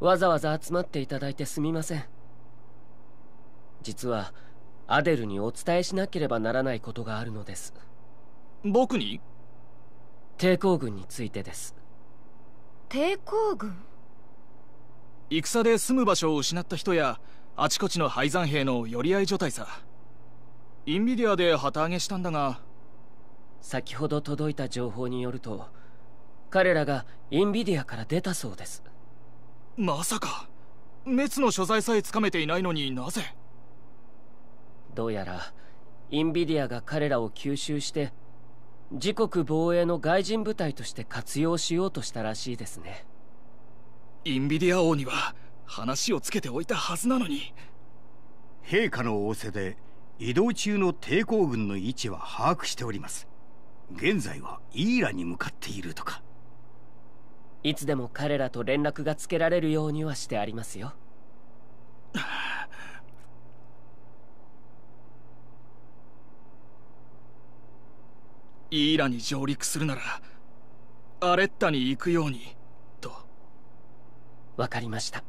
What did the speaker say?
わざわざ集まっていただいてすみません実はアデルにお伝えしなければならないことがあるのです僕に抵抗軍についてです抵抗軍戦で住む場所を失った人やあちこちの廃山兵の寄り合い所帯さインビディアで旗揚げしたんだが先ほど届いた情報によると彼らがインビディアから出たそうですまさか滅の所在さえつかめていないのになぜどうやらインビディアが彼らを吸収して自国防衛の外人部隊として活用しようとしたらしいですねインビディア王には話をつけておいたはずなのに陛下の仰せで移動中の抵抗軍の位置は把握しております現在はイーラに向かっているとかいつでも彼らと連絡がつけられるようにはしてありますよイーラに上陸するならアレッタに行くようにとわかりました